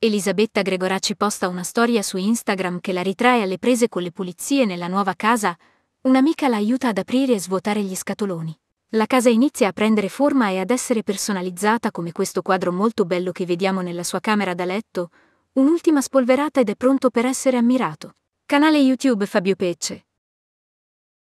Elisabetta Gregoracci posta una storia su Instagram che la ritrae alle prese con le pulizie nella nuova casa, un'amica la aiuta ad aprire e svuotare gli scatoloni. La casa inizia a prendere forma e ad essere personalizzata come questo quadro molto bello che vediamo nella sua camera da letto, un'ultima spolverata ed è pronto per essere ammirato. Canale YouTube Fabio Pecce.